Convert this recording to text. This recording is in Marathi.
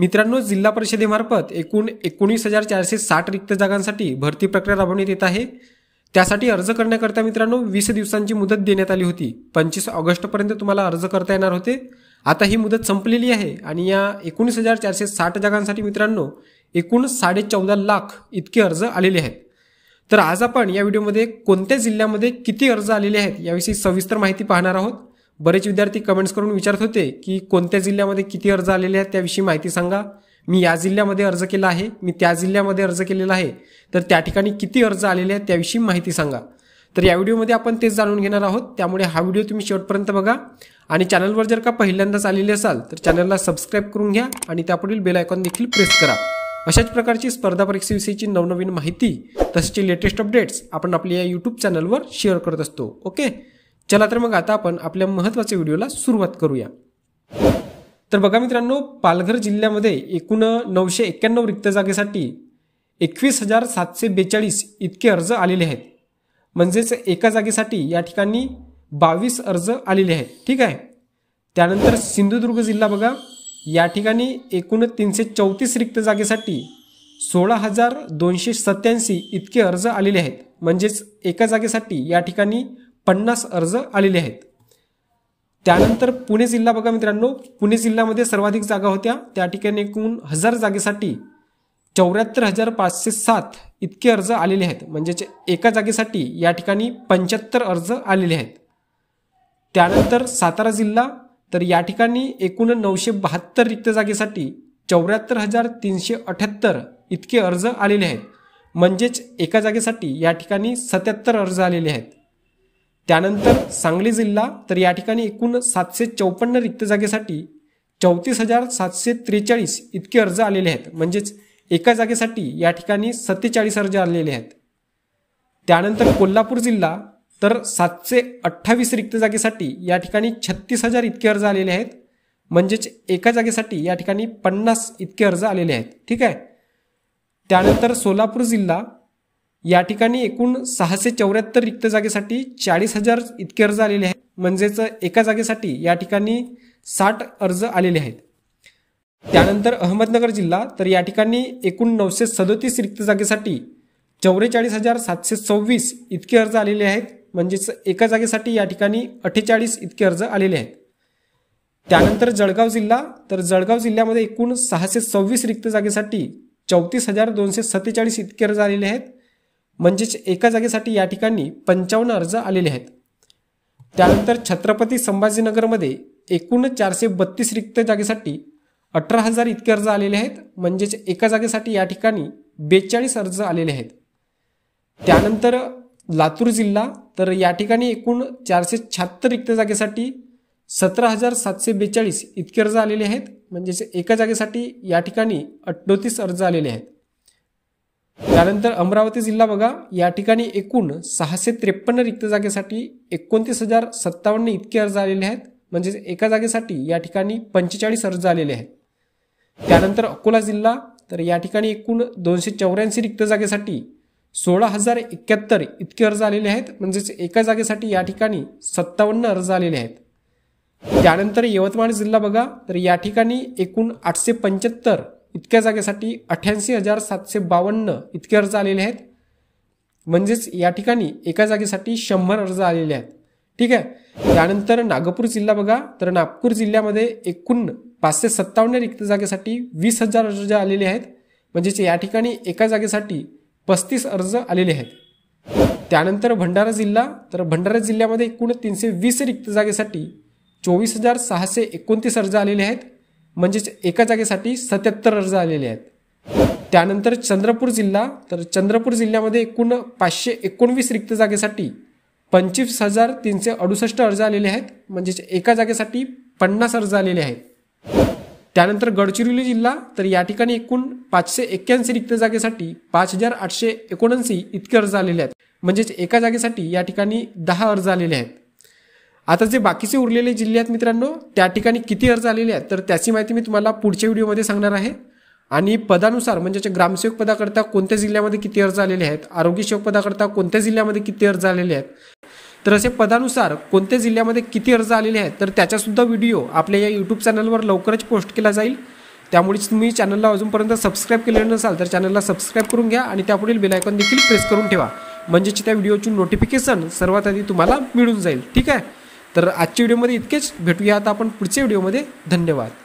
मित्रांनो जिल्हा परिषदेमार्फत एकूण एकोणीस हजार चारशे साठ रिक्त जागांसाठी भरती प्रक्रिया राबवण्यात येत आहे त्यासाठी अर्ज करण्याकरता मित्रांनो वीस दिवसांची मुदत देण्यात आली होती पंचवीस ऑगस्टपर्यंत तुम्हाला अर्ज करता येणार होते आता ही मुदत संपलेली आहे आणि या एकोणीस हजार चारशे साठ जागांसाठी मित्रांनो एकूण साडे चौदा लाख इतके अर्ज आलेले आहेत तर आज आपण या व्हिडिओमध्ये कोणत्या जिल्ह्यामध्ये किती अर्ज आलेले आहेत याविषयी सविस्तर माहिती पाहणार आहोत बरेच विद्यार्थी कमेंट्स करून विचारत होते की कोणत्या जिल्ह्यामध्ये किती अर्ज आलेले आहेत त्याविषयी माहिती सांगा मी या जिल्ह्यामध्ये अर्ज केला आहे मी त्या जिल्ह्यामध्ये अर्ज केलेला आहे तर त्या ठिकाणी किती अर्ज आलेले आहेत त्याविषयी माहिती सांगा तर या व्हिडिओमध्ये आपण तेच जाणून घेणार आहोत त्यामुळे हा व्हिडिओ तुम्ही शेवटपर्यंत बघा आणि चॅनलवर जर का पहिल्यांदाच आलेले असाल तर चॅनलला सबस्क्राईब करून घ्या आणि त्यापुढील बेल आयकॉन देखील प्रेस करा अशाच प्रकारची स्पर्धा परीक्षेविषयीची नवनवीन माहिती तसेच लेटेस्ट अपडेट्स आपण आपल्या या यूट्यूब चॅनलवर शेअर करत असतो ओके चला तर मग आता आपण आपल्या महत्त्वाच्या व्हिडिओला सुरुवात करूया तर बघा मित्रांनो पालघर जिल्ह्यामध्ये एकूण नऊशे एक्क्याण्णव रिक्त जागेसाठी एकवीस हजार सातशे बेचाळीस इतके अर्ज आलेले आहेत म्हणजेच एका जागेसाठी या ठिकाणी बावीस अर्ज आलेले आहेत ठीक आहे त्यानंतर सिंधुदुर्ग जिल्हा बघा या ठिकाणी एकूण तीनशे चौतीस रिक्त जागेसाठी सोळा हजार दोनशे सत्याऐंशी इतके अर्ज आलेले आहेत म्हणजेच एका जागेसाठी या ठिकाणी पन्नास अर्ज आलेले आहेत त्यानंतर पुणे जिल्हा बघा मित्रांनो पुणे जिल्ह्यामध्ये सर्वाधिक जागा होत्या त्या ठिकाणी एकूण हजार जागेसाठी चौऱ्याहत्तर हजार पाचशे सात इतके अर्ज आलेले आहेत म्हणजेच एका जागेसाठी या ठिकाणी पंच्याहत्तर अर्ज आलेले आहेत त्यानंतर सातारा जिल्हा तर या ठिकाणी एकूण नऊशे बहात्तर रिक्त जागेसाठी चौऱ्याहत्तर हजार तीनशे अठ्याहत्तर इतके अर्ज आलेले आहेत म्हणजेच एका जागेसाठी या ठिकाणी सत्याहत्तर अर्ज आलेले आहेत त्यानंतर सांगली जिल्हा तर या ठिकाणी एकूण सातशे चौपन्न रिक्त जागेसाठी चौतीस हजार सातशे त्रेचाळीस इतके अर्ज आलेले आहेत म्हणजेच एका जागेसाठी या ठिकाणी सत्तेचाळीस अर्ज आलेले आहेत त्यानंतर कोल्हापूर जिल्हा तर सातशे अठ्ठावीस रिक्त जागेसाठी या ठिकाणी छत्तीस हजार इतके अर्ज आलेले आहेत म्हणजेच एका जागेसाठी या ठिकाणी पन्नास इतके अर्ज आलेले आहेत ठीक आहे त्यानंतर सोलापूर जिल्हा या ठिकाणी एकूण सहाशे चौऱ्याहत्तर रिक्त जागेसाठी चाळीस हजार इतके अर्ज आलेले आहेत म्हणजेच एका जागेसाठी या ठिकाणी साठ अर्ज आलेले आहेत त्यानंतर अहमदनगर जिल्हा तर या ठिकाणी एकूण नऊशे सदोतीस रिक्त जागेसाठी चौवेचाळीस हजार सातशे सव्वीस इतके अर्ज आलेले आहेत म्हणजेच एका जागेसाठी या ठिकाणी अठ्ठेचाळीस इतके अर्ज आलेले आहेत त्यानंतर जळगाव जिल्हा तर जळगाव जिल्ह्यामध्ये एकूण सहाशे सव्वीस रिक्त जागेसाठी चौतीस हजार दोनशे सत्तेचाळीस इतके अर्ज आलेले आहेत म्हणजेच एका जागेसाठी या ठिकाणी पंचावन्न अर्ज आलेले आहेत त्यानंतर छत्रपती संभाजीनगरमध्ये एकूण चारशे बत्तीस रिक्त जागेसाठी अठरा हजार इतके अर्ज आलेले आहेत म्हणजेच एका जागेसाठी या ठिकाणी बेचाळीस अर्ज आलेले आहेत त्यानंतर लातूर जिल्हा तर या ठिकाणी एकूण चारशे शहात्तर रिक्त जागेसाठी सतरा हजार सातशे बेचाळीस इतके अर्ज आलेले आहेत म्हणजेच एका जागेसाठी या ठिकाणी अठ्ठोतीस अर्ज आलेले आहेत त्यानंतर अमरावती जिल्हा बघा या ठिकाणी एकूण सहाशे त्रेपन्न रिक्त जागेसाठी एकोणतीस हजार सत्तावन्न इतके अर्ज आलेले आहेत म्हणजेच एका जागेसाठी या ठिकाणी पंचेचाळीस अर्ज आलेले आहेत त्यानंतर अकोला जिल्हा तर या ठिकाणी एकूण दोनशे चौऱ्याऐंशी रिक्त जागेसाठी सोळा हजार एक्क्याहत्तर इतके अर्ज आलेले आहेत म्हणजेच एका जागेसाठी या ठिकाणी सत्तावन्न अर्ज आलेले आहेत त्यानंतर यवतमाळ जिल्हा बघा तर या ठिकाणी एकूण आठशे पंच्याहत्तर इतक्या जागेसाठी अठ्ठ्याऐंशी हजार सातशे बावन्न इतके अर्ज आलेले आहेत म्हणजेच या ठिकाणी एका जागेसाठी शंभर अर्ज आलेले आहेत ठीक आहे त्यानंतर नागपूर जिल्हा बघा तर नागपूर जिल्ह्यामध्ये एकूण पाचशे सत्तावन्न रिक्त जागेसाठी वीस हजार अर्ज आलेले आहेत म्हणजेच या ठिकाणी एका जागेसाठी पस्तीस अर्ज आलेले आहेत त्यानंतर भंडारा जिल्हा तर भंडारा जिल्ह्यामध्ये एकूण तीनशे वीस रिक्त जागेसाठी चोवीस हजार सहाशे एकोणतीस अर्ज आलेले आहेत म्हणजेच एका जागेसाठी सत्याहत्तर अर्ज आलेले आहेत त्यानंतर चंद्रपूर जिल्हा तर चंद्रपूर जिल्ह्यामध्ये एकूण पाचशे एकोणवीस रिक्त जागेसाठी पंचवीस हजार तीनशे अडुसष्ट अर्ज आलेले आहेत म्हणजेच एका जागेसाठी पन्नास अर्ज आलेले आहेत त्यानंतर गडचिरोली जिल्हा तर या ठिकाणी एकूण पाचशे एक्क्याऐंशी रिक्त जागेसाठी पाच हजार आठशे एकोणऐंशी इतके अर्ज आलेले आहेत म्हणजेच एका जागेसाठी या ठिकाणी दहा अर्ज आलेले आहेत आता जे बाकीचे उरलेले जिल्हे आहेत मित्रांनो त्या ठिकाणी किती अर्ज आलेले आहेत तर त्याची माहिती मी तुम्हाला पुढच्या व्हिडिओमध्ये सांगणार आहे आणि पदानुसार म्हणजे ग्रामसेवक पदाकरता कोणत्या जिल्ह्यामध्ये किती अर्ज आलेले आहेत आरोग्यसेवक पदाकरता कोणत्या जिल्ह्यामध्ये किती अर्ज आलेले आहेत तर असे पदानुसार कोणत्या जिल्ह्यामध्ये किती अर्ज आलेले आहेत तर त्याच्यासुद्धा व्हिडिओ आपल्या या यूट्यूब चॅनलवर लवकरच पोस्ट केला जाईल त्यामुळेच तुम्ही चॅनलला अजूनपर्यंत सबस्क्राईब केलेलं नसाल तर चॅनलला सबस्क्राईब करून घ्या आणि त्यापुढील बेलायकॉन देखील प्रेस करून ठेवा म्हणजेच त्या व्हिडिओची नोटिफिकेशन सर्वात आधी तुम्हाला मिळून जाईल ठीक आहे तर आजच्या व्हिडिओमध्ये इतकेच भेटूया आता आपण पुढच्या व्हिडिओमध्ये धन्यवाद